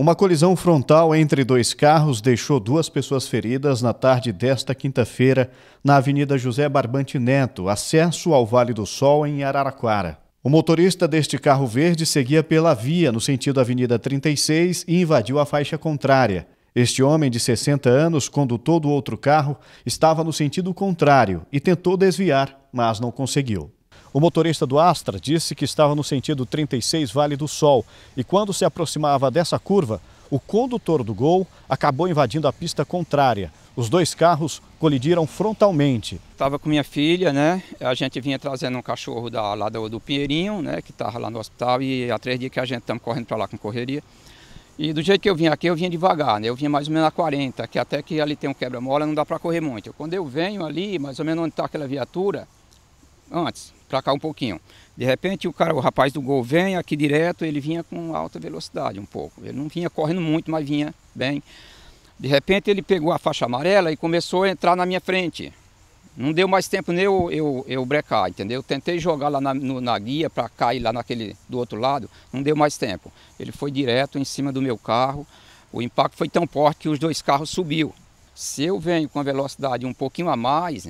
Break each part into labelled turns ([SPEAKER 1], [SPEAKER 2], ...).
[SPEAKER 1] Uma colisão frontal entre dois carros deixou duas pessoas feridas na tarde desta quinta-feira na Avenida José Barbante Neto, acesso ao Vale do Sol, em Araraquara. O motorista deste carro verde seguia pela via no sentido Avenida 36 e invadiu a faixa contrária. Este homem de 60 anos, condutor do outro carro, estava no sentido contrário e tentou desviar, mas não conseguiu. O motorista do Astra disse que estava no sentido 36 Vale do Sol e quando se aproximava dessa curva, o condutor do Gol acabou invadindo a pista contrária. Os dois carros colidiram frontalmente.
[SPEAKER 2] Estava com minha filha, né? A gente vinha trazendo um cachorro da, lá do, do Pinheirinho, né? Que estava lá no hospital e há três dias que a gente estava correndo para lá com correria. E do jeito que eu vinha aqui, eu vinha devagar, né? Eu vinha mais ou menos a 40, que até que ali tem um quebra-mola, não dá para correr muito. Quando eu venho ali, mais ou menos onde está aquela viatura, antes, para cá um pouquinho. De repente o cara, o rapaz do gol vem aqui direto, ele vinha com alta velocidade um pouco. Ele não vinha correndo muito, mas vinha bem. De repente ele pegou a faixa amarela e começou a entrar na minha frente. Não deu mais tempo nem eu, eu, eu brecar, entendeu? Tentei jogar lá na, no, na guia para cair lá naquele do outro lado, não deu mais tempo. Ele foi direto em cima do meu carro. O impacto foi tão forte que os dois carros subiu. Se eu venho com a velocidade um pouquinho a mais,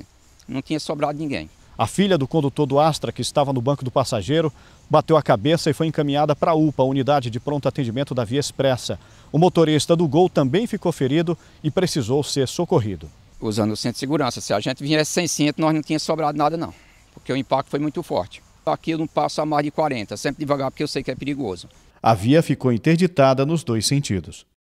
[SPEAKER 2] não tinha sobrado ninguém.
[SPEAKER 1] A filha do condutor do Astra, que estava no banco do passageiro, bateu a cabeça e foi encaminhada para a UPA, a unidade de pronto atendimento da Via Expressa. O motorista do Gol também ficou ferido e precisou ser socorrido. Usando
[SPEAKER 2] o cinto de segurança, se a gente viesse sem cinto, nós não tínhamos sobrado nada não, porque o impacto foi muito forte. Aqui eu não passo a mais de 40, sempre devagar porque eu sei que é perigoso.
[SPEAKER 1] A via ficou interditada nos dois sentidos.